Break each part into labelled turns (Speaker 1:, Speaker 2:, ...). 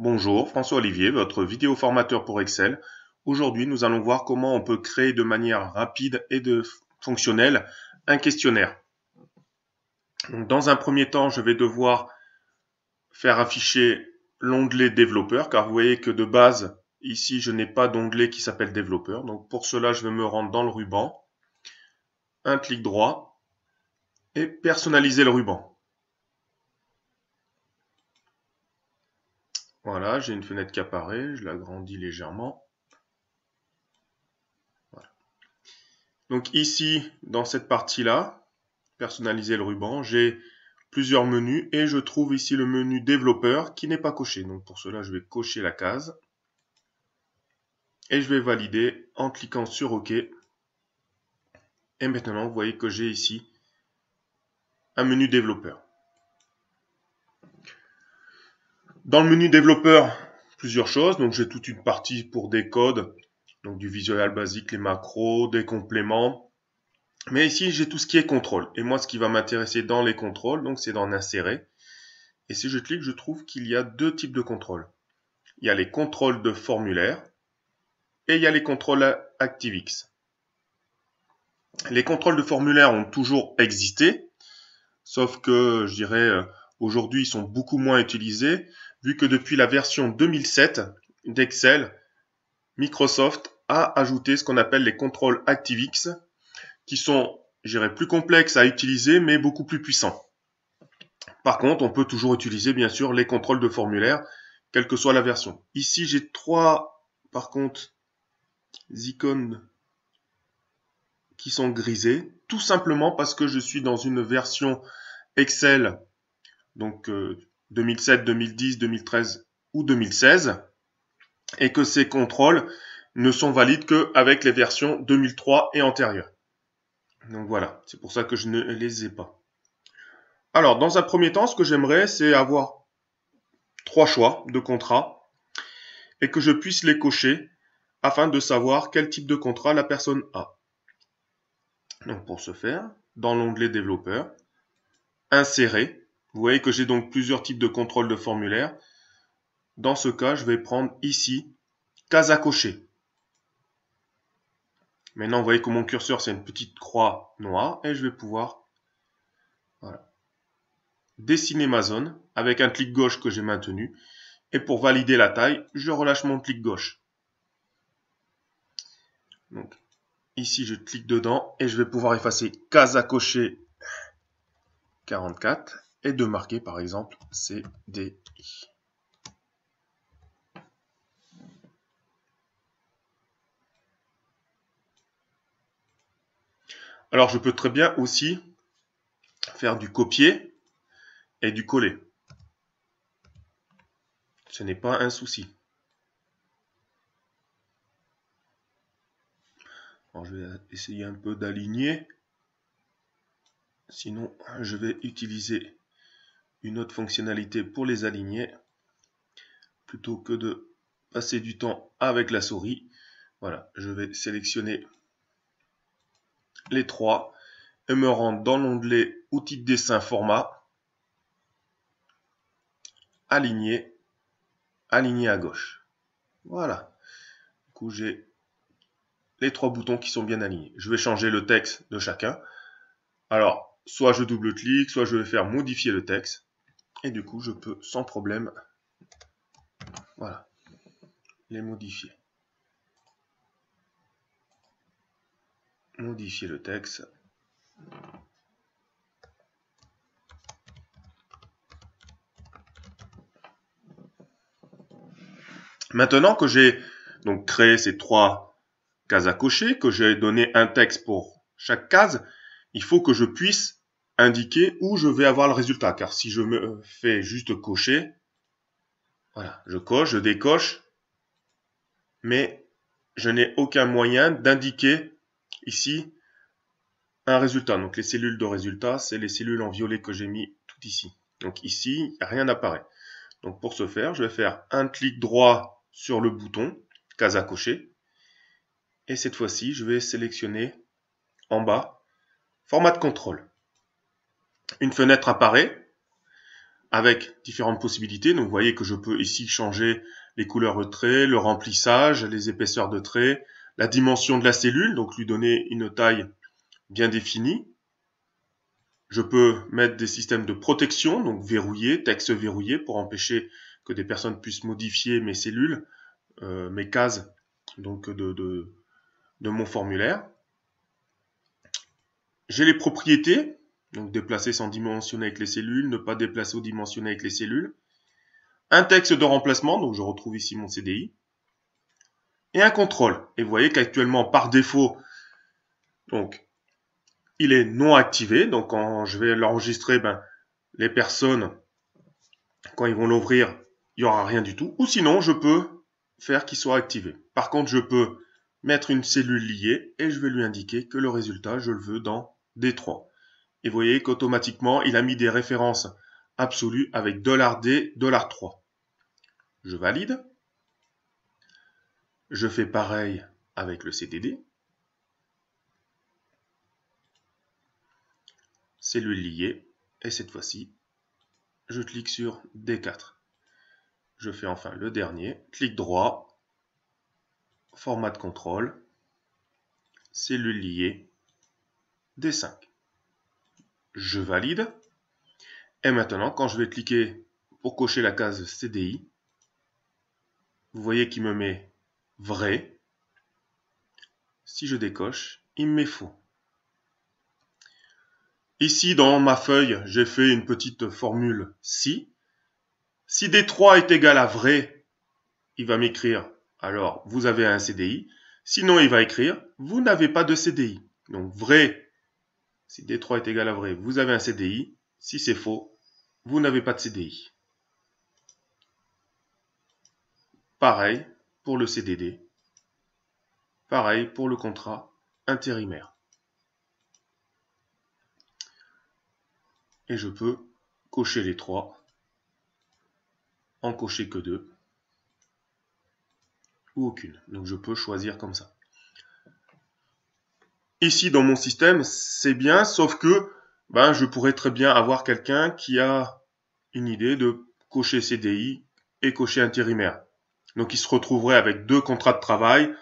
Speaker 1: Bonjour, François Olivier, votre vidéo formateur pour Excel. Aujourd'hui, nous allons voir comment on peut créer de manière rapide et de fonctionnelle un questionnaire. dans un premier temps, je vais devoir faire afficher l'onglet développeur, car vous voyez que de base, ici, je n'ai pas d'onglet qui s'appelle développeur. Donc, pour cela, je vais me rendre dans le ruban, un clic droit, et personnaliser le ruban. Voilà, j'ai une fenêtre qui apparaît, je l'agrandis légèrement. Voilà. Donc ici, dans cette partie-là, personnaliser le ruban, j'ai plusieurs menus et je trouve ici le menu développeur qui n'est pas coché. Donc pour cela, je vais cocher la case et je vais valider en cliquant sur OK. Et maintenant, vous voyez que j'ai ici un menu développeur. Dans le menu développeur, plusieurs choses. Donc j'ai toute une partie pour des codes, donc du visual basique, les macros, des compléments. Mais ici, j'ai tout ce qui est contrôle. Et moi, ce qui va m'intéresser dans les contrôles, donc c'est d'en insérer. Et si je clique, je trouve qu'il y a deux types de contrôles. Il y a les contrôles de formulaire et il y a les contrôles ActiveX. Les contrôles de formulaire ont toujours existé, sauf que, je dirais, euh, aujourd'hui, ils sont beaucoup moins utilisés vu que depuis la version 2007 d'Excel, Microsoft a ajouté ce qu'on appelle les contrôles ActiveX, qui sont, j'irais, plus complexes à utiliser, mais beaucoup plus puissants. Par contre, on peut toujours utiliser, bien sûr, les contrôles de formulaire, quelle que soit la version. Ici, j'ai trois, par contre, icônes qui sont grisées, tout simplement parce que je suis dans une version Excel, donc euh, 2007, 2010, 2013 ou 2016, et que ces contrôles ne sont valides qu'avec les versions 2003 et antérieures. Donc voilà, c'est pour ça que je ne les ai pas. Alors, dans un premier temps, ce que j'aimerais, c'est avoir trois choix de contrats et que je puisse les cocher afin de savoir quel type de contrat la personne a. Donc pour ce faire, dans l'onglet développeur, insérer, vous voyez que j'ai donc plusieurs types de contrôles de formulaire. Dans ce cas, je vais prendre ici case à cocher. Maintenant, vous voyez que mon curseur, c'est une petite croix noire et je vais pouvoir dessiner ma zone avec un clic gauche que j'ai maintenu. Et pour valider la taille, je relâche mon clic gauche. Donc, ici, je clique dedans et je vais pouvoir effacer case à cocher 44 et de marquer par exemple CDI. Alors je peux très bien aussi faire du copier et du coller. Ce n'est pas un souci. je vais essayer un peu d'aligner. Sinon, je vais utiliser une autre fonctionnalité pour les aligner plutôt que de passer du temps avec la souris. Voilà, je vais sélectionner les trois et me rendre dans l'onglet outils de dessin format, aligner, aligner à gauche. Voilà. Du coup, j'ai les trois boutons qui sont bien alignés. Je vais changer le texte de chacun. Alors, soit je double-clique, soit je vais faire modifier le texte. Et du coup, je peux sans problème voilà, les modifier. Modifier le texte. Maintenant que j'ai donc créé ces trois cases à cocher, que j'ai donné un texte pour chaque case, il faut que je puisse indiquer où je vais avoir le résultat. Car si je me fais juste cocher, voilà, je coche, je décoche, mais je n'ai aucun moyen d'indiquer ici un résultat. Donc les cellules de résultat, c'est les cellules en violet que j'ai mis tout ici. Donc ici, rien n'apparaît. Donc pour ce faire, je vais faire un clic droit sur le bouton, case à cocher. Et cette fois-ci, je vais sélectionner en bas, format de contrôle. Une fenêtre apparaît avec différentes possibilités. Donc vous voyez que je peux ici changer les couleurs de traits, le remplissage, les épaisseurs de traits, la dimension de la cellule, donc lui donner une taille bien définie. Je peux mettre des systèmes de protection, donc verrouiller, texte verrouillé, pour empêcher que des personnes puissent modifier mes cellules, euh, mes cases donc de, de, de mon formulaire. J'ai les propriétés, donc déplacer sans dimensionner avec les cellules, ne pas déplacer ou dimensionner avec les cellules. Un texte de remplacement, donc je retrouve ici mon CDI. Et un contrôle. Et vous voyez qu'actuellement, par défaut, donc, il est non activé. Donc quand je vais l'enregistrer, ben, les personnes, quand ils vont l'ouvrir, il n'y aura rien du tout. Ou sinon, je peux faire qu'il soit activé. Par contre, je peux mettre une cellule liée et je vais lui indiquer que le résultat, je le veux dans D3. Et vous voyez qu'automatiquement, il a mis des références absolues avec $D, $3. Je valide. Je fais pareil avec le CDD. Cellule liée. Et cette fois-ci, je clique sur D4. Je fais enfin le dernier. Clic droit. Format de contrôle. Cellule liée. D5 je valide. Et maintenant, quand je vais cliquer pour cocher la case CDI, vous voyez qu'il me met vrai. Si je décoche, il me met faux. Ici, dans ma feuille, j'ai fait une petite formule si. Si D3 est égal à vrai, il va m'écrire alors vous avez un CDI. Sinon, il va écrire vous n'avez pas de CDI. Donc vrai si D3 est égal à vrai, vous avez un CDI. Si c'est faux, vous n'avez pas de CDI. Pareil pour le CDD. Pareil pour le contrat intérimaire. Et je peux cocher les trois, en cocher que deux, ou aucune. Donc je peux choisir comme ça ici dans mon système, c'est bien, sauf que ben, je pourrais très bien avoir quelqu'un qui a une idée de cocher CDI et cocher intérimaire. Donc il se retrouverait avec deux contrats de travail,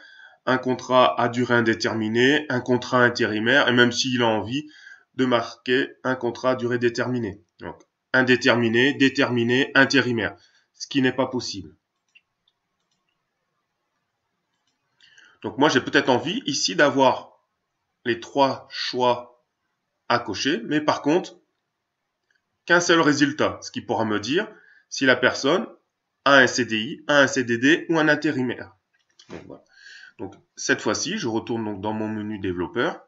Speaker 1: un contrat à durée indéterminée, un contrat intérimaire, et même s'il a envie de marquer un contrat à durée déterminée. Donc indéterminé, déterminé, intérimaire, ce qui n'est pas possible. Donc moi j'ai peut-être envie ici d'avoir les trois choix à cocher, mais par contre, qu'un seul résultat, ce qui pourra me dire si la personne a un CDI, un CDD ou un intérimaire. Donc, cette fois-ci, je retourne donc dans mon menu développeur,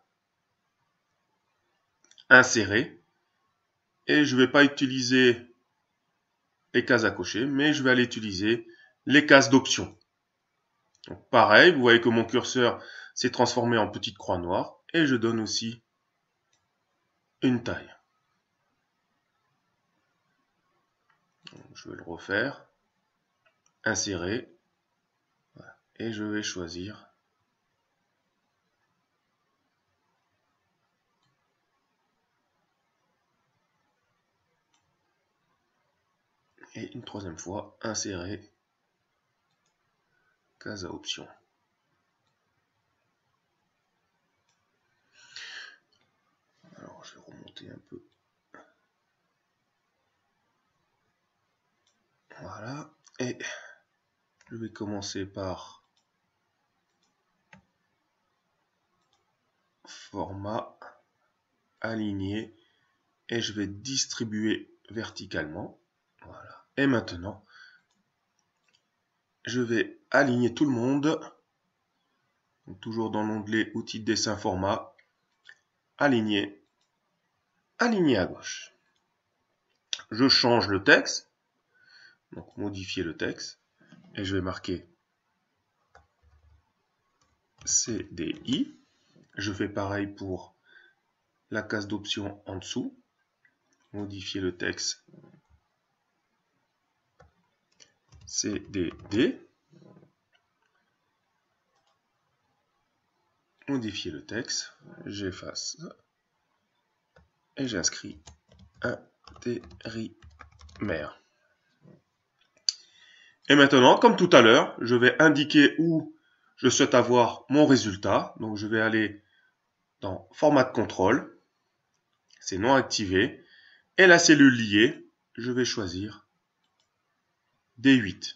Speaker 1: insérer, et je ne vais pas utiliser les cases à cocher, mais je vais aller utiliser les cases d'options. Pareil, vous voyez que mon curseur s'est transformé en petite croix noire et je donne aussi une taille. je vais le refaire, insérer, et je vais choisir et une troisième fois insérer case à option. je vais remonter un peu. Voilà. Et je vais commencer par format aligné et je vais distribuer verticalement. Voilà. Et maintenant, je vais aligner tout le monde. toujours dans l'onglet outils dessin format, aligner aligné à gauche. Je change le texte, donc modifier le texte, et je vais marquer CDI. Je fais pareil pour la case d'options en dessous, modifier le texte CDD, modifier le texte, j'efface et j'inscris intérimaire. Et maintenant, comme tout à l'heure, je vais indiquer où je souhaite avoir mon résultat. Donc je vais aller dans format de contrôle, c'est non activé, et la cellule liée, je vais choisir D8.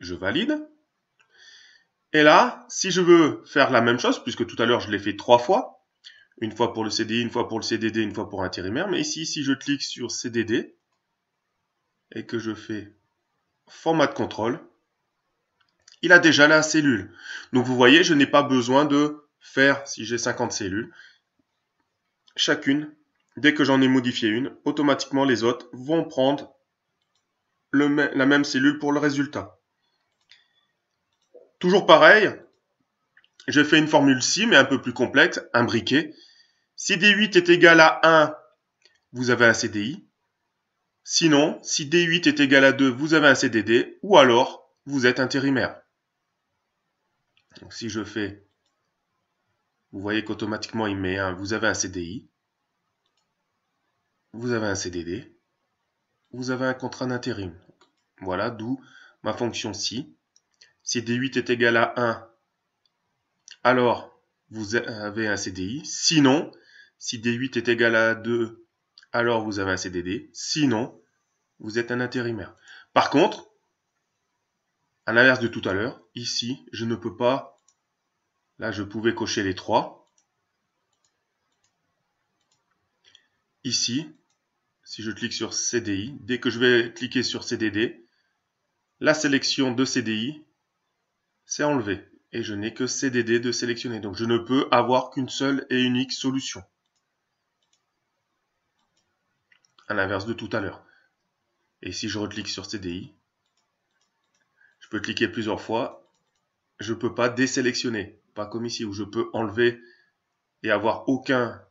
Speaker 1: Je valide. Et là, si je veux faire la même chose, puisque tout à l'heure je l'ai fait trois fois, une fois pour le CDI, une fois pour le CDD, une fois pour intérimaire. Mais ici, si je clique sur CDD et que je fais format de contrôle, il a déjà la cellule. Donc vous voyez, je n'ai pas besoin de faire, si j'ai 50 cellules, chacune, dès que j'en ai modifié une, automatiquement les autres vont prendre la même cellule pour le résultat. Toujours pareil, j'ai fait une formule si, mais un peu plus complexe, un si D8 est égal à 1, vous avez un CDI. Sinon, si D8 est égal à 2, vous avez un CDD, ou alors vous êtes intérimaire. Donc si je fais, vous voyez qu'automatiquement il met un... vous avez un CDI, vous avez un CDD, vous avez un contrat d'intérim. Voilà, d'où ma fonction si. Si D8 est égal à 1, alors vous avez un CDI. Sinon, si D8 est égal à 2, alors vous avez un CDD. Sinon, vous êtes un intérimaire. Par contre, à l'inverse de tout à l'heure, ici, je ne peux pas... Là, je pouvais cocher les 3. Ici, si je clique sur CDI, dès que je vais cliquer sur CDD, la sélection de CDI s'est enlevée et je n'ai que CDD de sélectionner. Donc je ne peux avoir qu'une seule et unique solution. à l'inverse de tout à l'heure. Et si je reclique sur CDI, je peux cliquer plusieurs fois. Je ne peux pas désélectionner, pas comme ici où je peux enlever et avoir aucun,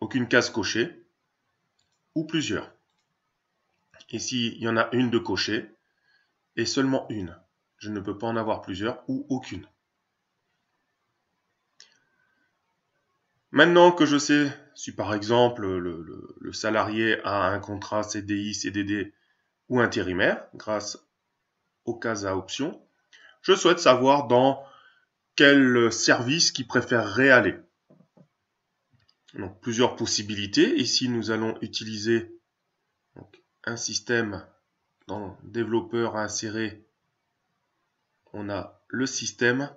Speaker 1: aucune case cochée ou plusieurs. Ici, il y en a une de cochée et seulement une. Je ne peux pas en avoir plusieurs ou aucune. Maintenant que je sais si par exemple le, salarié a un contrat CDI, CDD ou intérimaire grâce au cas à option, je souhaite savoir dans quel service qu'il préfère aller. Donc plusieurs possibilités. Ici nous allons utiliser un système dans développeur à insérer. On a le système,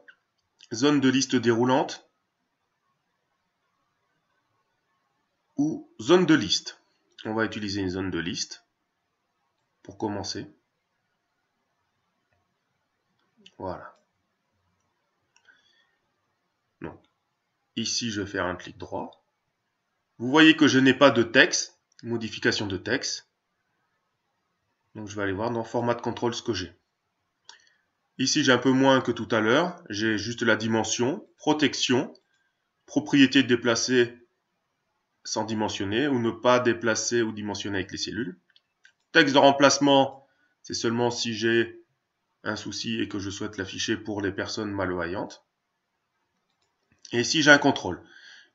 Speaker 1: zone de liste déroulante, ou zone de liste. On va utiliser une zone de liste pour commencer. Voilà. Donc, ici, je vais faire un clic droit. Vous voyez que je n'ai pas de texte, modification de texte. Donc, je vais aller voir dans format de contrôle ce que j'ai. Ici, j'ai un peu moins que tout à l'heure. J'ai juste la dimension, protection, propriété déplacer sans dimensionner ou ne pas déplacer ou dimensionner avec les cellules. Texte de remplacement, c'est seulement si j'ai un souci et que je souhaite l'afficher pour les personnes malvoyantes. Et si j'ai un contrôle.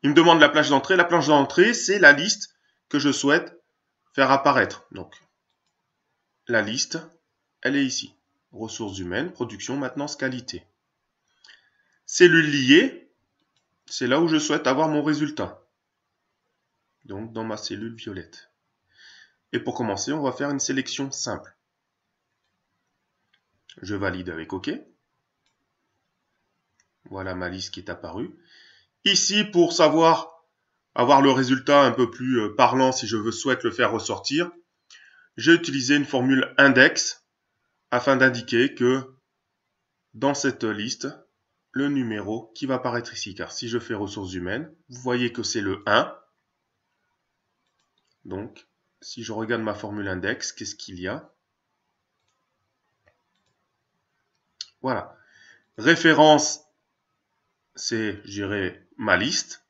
Speaker 1: Il me demande la plage d'entrée. La plage d'entrée, c'est la liste que je souhaite faire apparaître. Donc, la liste, elle est ici. Ressources humaines, production, maintenance, qualité. Cellules liées, c'est là où je souhaite avoir mon résultat donc dans ma cellule violette. Et pour commencer, on va faire une sélection simple. Je valide avec OK. Voilà ma liste qui est apparue. Ici, pour savoir avoir le résultat un peu plus euh, parlant si je veux souhaite le faire ressortir, j'ai utilisé une formule index afin d'indiquer que dans cette liste, le numéro qui va apparaître ici. Car si je fais ressources humaines, vous voyez que c'est le 1. Donc, si je regarde ma formule index, qu'est-ce qu'il y a Voilà. Référence, c'est, je ma liste.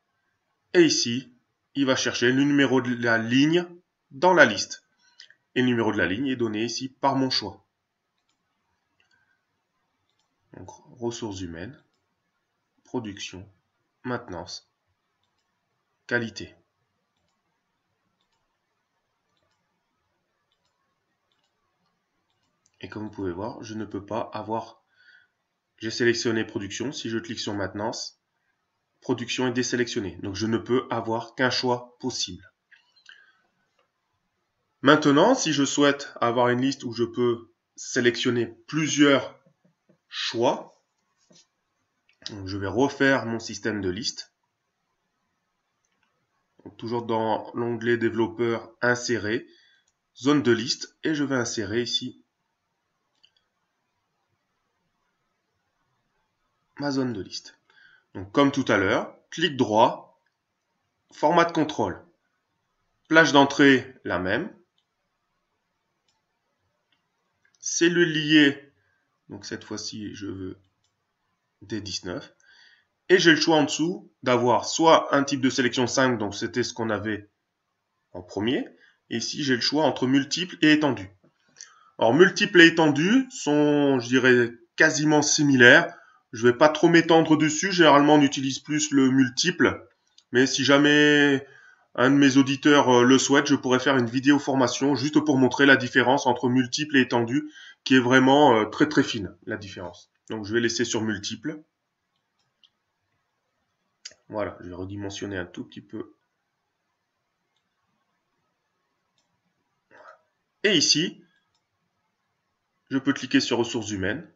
Speaker 1: Et ici, il va chercher le numéro de la ligne dans la liste. Et le numéro de la ligne est donné ici par mon choix. Donc, ressources humaines, production, maintenance, qualité. Et comme vous pouvez voir, je ne peux pas avoir... J'ai sélectionné production. Si je clique sur maintenance, production est désélectionnée. Donc je ne peux avoir qu'un choix possible. Maintenant, si je souhaite avoir une liste où je peux sélectionner plusieurs choix, je vais refaire mon système de liste. toujours dans l'onglet développeur insérer, zone de liste, et je vais insérer ici ma zone de liste. Donc comme tout à l'heure, clic droit, format de contrôle. Plage d'entrée, la même. Cellule liée, donc cette fois-ci je veux des 19. Et j'ai le choix en dessous d'avoir soit un type de sélection 5, donc c'était ce qu'on avait en premier. Et si j'ai le choix entre multiple et étendu. Alors multiple et étendu sont, je dirais, quasiment similaires je vais pas trop m'étendre dessus. Généralement, on utilise plus le multiple. Mais si jamais un de mes auditeurs euh, le souhaite, je pourrais faire une vidéo formation juste pour montrer la différence entre multiple et étendu, qui est vraiment euh, très très fine, la différence. Donc je vais laisser sur multiple. Voilà, je vais redimensionner un tout petit peu. Et ici, je peux cliquer sur ressources humaines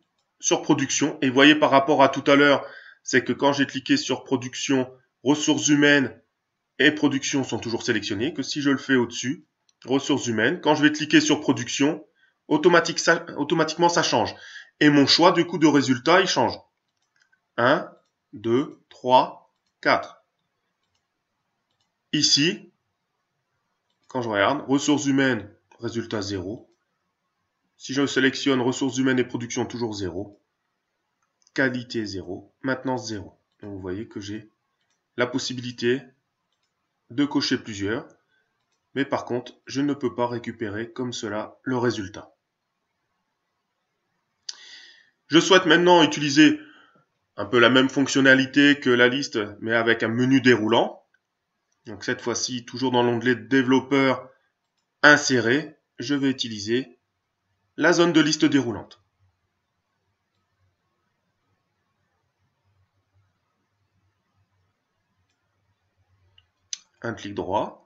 Speaker 1: sur production, Et vous voyez par rapport à tout à l'heure, c'est que quand j'ai cliqué sur production, ressources humaines et production sont toujours sélectionnées, que si je le fais au-dessus, ressources humaines, quand je vais cliquer sur production, automatiquement ça change. Et mon choix du coup de résultat, il change. 1, 2, 3, 4. Ici, quand je regarde, ressources humaines, résultat 0. Si je sélectionne ressources humaines et production, toujours 0. Qualité 0. Maintenance 0. vous voyez que j'ai la possibilité de cocher plusieurs. Mais par contre, je ne peux pas récupérer comme cela le résultat. Je souhaite maintenant utiliser un peu la même fonctionnalité que la liste, mais avec un menu déroulant. Donc cette fois-ci, toujours dans l'onglet développeur insérer. je vais utiliser la zone de liste déroulante. Un clic droit.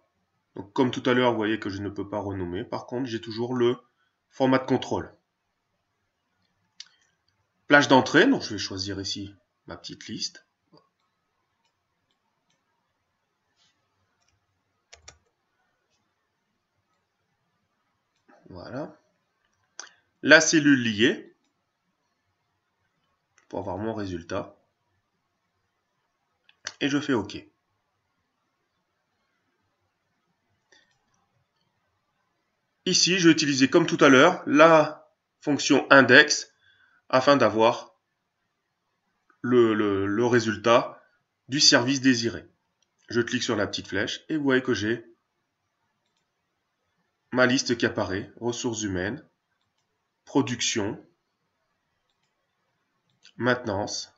Speaker 1: Donc, comme tout à l'heure, vous voyez que je ne peux pas renommer. Par contre, j'ai toujours le format de contrôle. Plage d'entrée, donc je vais choisir ici ma petite liste. Voilà la cellule liée pour avoir mon résultat. Et je fais OK. Ici, je vais utiliser comme tout à l'heure la fonction index afin d'avoir le, résultat du service désiré. Je clique sur la petite flèche et vous voyez que j'ai ma liste qui apparaît, ressources humaines, production, maintenance,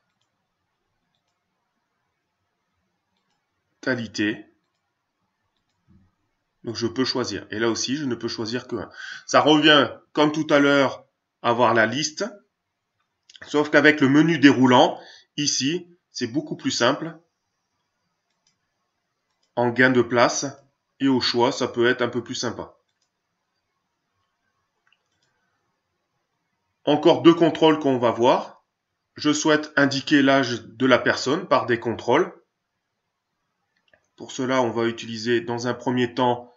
Speaker 1: qualité. Donc je peux choisir. Et là aussi, je ne peux choisir que Ça revient, comme tout à l'heure, à voir la liste. Sauf qu'avec le menu déroulant, ici, c'est beaucoup plus simple. En gain de place et au choix, ça peut être un peu plus sympa. Encore deux contrôles qu'on va voir. Je souhaite indiquer l'âge de la personne par des contrôles. Pour cela, on va utiliser dans un premier temps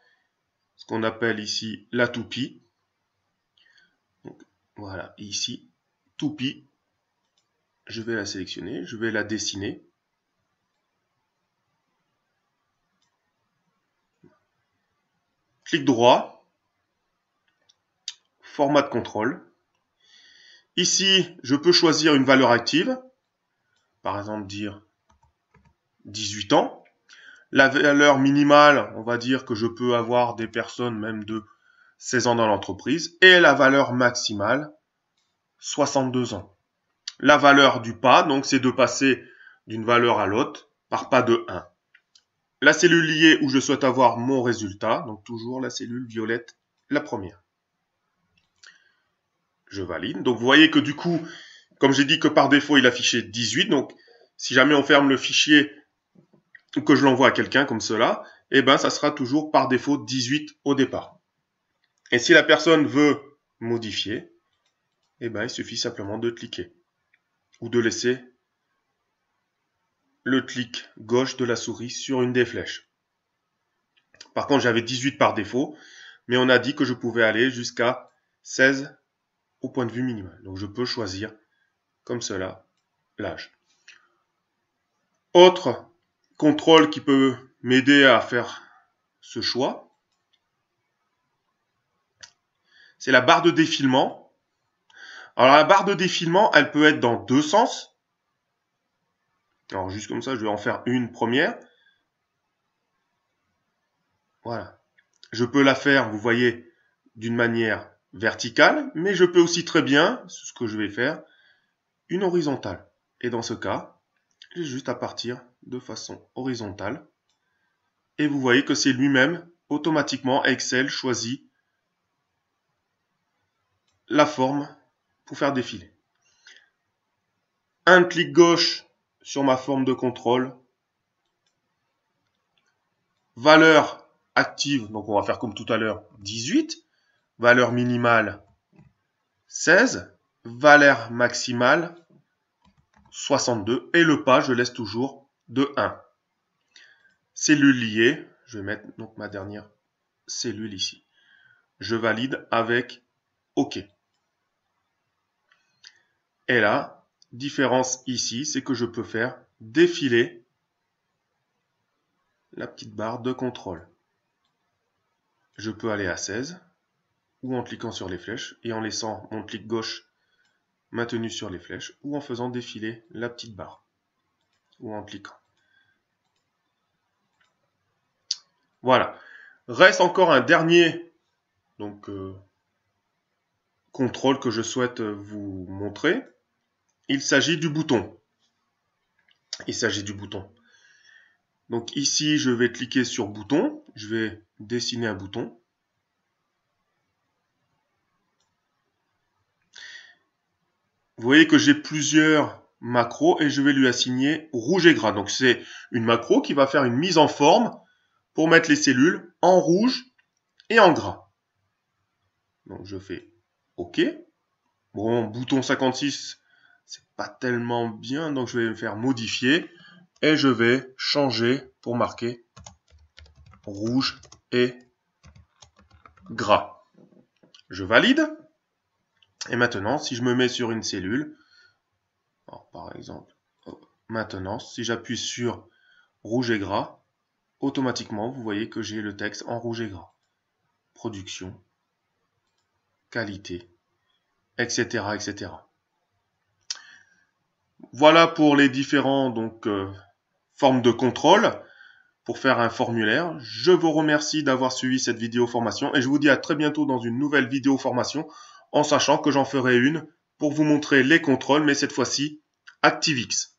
Speaker 1: ce qu'on appelle ici la toupie. voilà, ici, toupie. Je vais la sélectionner, je vais la dessiner. Clic droit, format de contrôle. Ici, je peux choisir une valeur active, par exemple dire 18 ans. La valeur minimale, on va dire que je peux avoir des personnes même de 16 ans dans l'entreprise. Et la valeur maximale, 62 ans. La valeur du pas, donc c'est de passer d'une valeur à l'autre par pas de 1. La cellule liée où je souhaite avoir mon résultat, donc toujours la cellule violette, la première je valide. Donc vous voyez que du coup, comme j'ai dit que par défaut il affichait 18, donc si jamais on ferme le fichier ou que je l'envoie à quelqu'un comme cela, eh ben ça sera toujours par défaut 18 au départ. Et si la personne veut modifier, eh ben il suffit simplement de cliquer ou de laisser le clic gauche de la souris sur une des flèches. Par contre, j'avais 18 par défaut, mais on a dit que je pouvais aller jusqu'à 16 point de vue minimal. Donc je peux choisir comme cela l'âge. Autre contrôle qui peut m'aider à faire ce choix, c'est la barre de défilement. Alors la barre de défilement, elle peut être dans deux sens. Alors juste comme ça, je vais en faire une première. Voilà. Je peux la faire, vous voyez, d'une manière verticale, mais je peux aussi très bien, ce que je vais faire, une horizontale. Et dans ce cas, j'ai juste à partir de façon horizontale. Et vous voyez que c'est lui-même, automatiquement, Excel choisit la forme pour faire défiler. Un clic gauche sur ma forme de contrôle. Valeur active, donc on va faire comme tout à l'heure, 18 valeur minimale 16, valeur maximale 62 et le pas, je laisse toujours de 1. Cellule liée, je vais mettre donc ma dernière cellule ici. Je valide avec OK. Et là, différence ici, c'est que je peux faire défiler la petite barre de contrôle. Je peux aller à 16 ou en cliquant sur les flèches et en laissant mon clic gauche maintenu sur les flèches ou en faisant défiler la petite barre ou en cliquant. Voilà. Reste encore un dernier donc, euh, contrôle que je souhaite euh, vous montrer. Il s'agit du bouton. Il s'agit du bouton. Donc ici, je vais cliquer sur bouton. Je vais dessiner un bouton. Vous voyez que j'ai plusieurs macros et je vais lui assigner rouge et gras. Donc c'est une macro qui va faire une mise en forme pour mettre les cellules en rouge et en gras. Donc je fais OK. Bon, bouton 56, c'est pas tellement bien, donc je vais me faire modifier et je vais changer pour marquer rouge et gras. Je valide. Et maintenant, si je me mets sur une cellule, par exemple, maintenant, si j'appuie sur rouge et gras, automatiquement, vous voyez que j'ai le texte en rouge et gras. Production, qualité, etc. etc. Voilà pour les différents donc, euh, formes de contrôle pour faire un formulaire. Je vous remercie d'avoir suivi cette vidéo formation et je vous dis à très bientôt dans une nouvelle vidéo formation en sachant que j'en ferai une pour vous montrer les contrôles, mais cette fois-ci ActiveX.